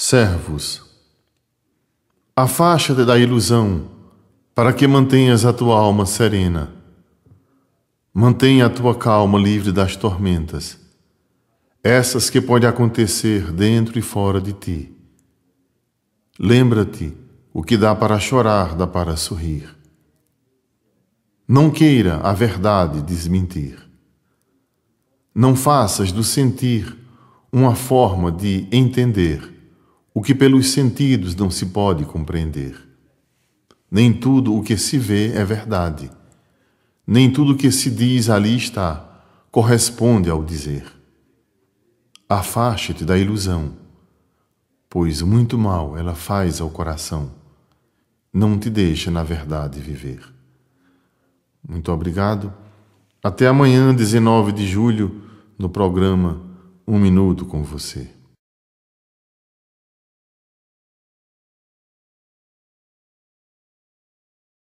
Servos, afasta-te da ilusão, para que mantenhas a tua alma serena. Mantenha a tua calma livre das tormentas, essas que podem acontecer dentro e fora de ti. Lembra-te o que dá para chorar, dá para sorrir. Não queira a verdade desmentir. Não faças do sentir uma forma de entender o que pelos sentidos não se pode compreender. Nem tudo o que se vê é verdade. Nem tudo o que se diz ali está corresponde ao dizer. Afaste-te da ilusão, pois muito mal ela faz ao coração. Não te deixa, na verdade, viver. Muito obrigado. Até amanhã, 19 de julho, no programa Um Minuto com Você.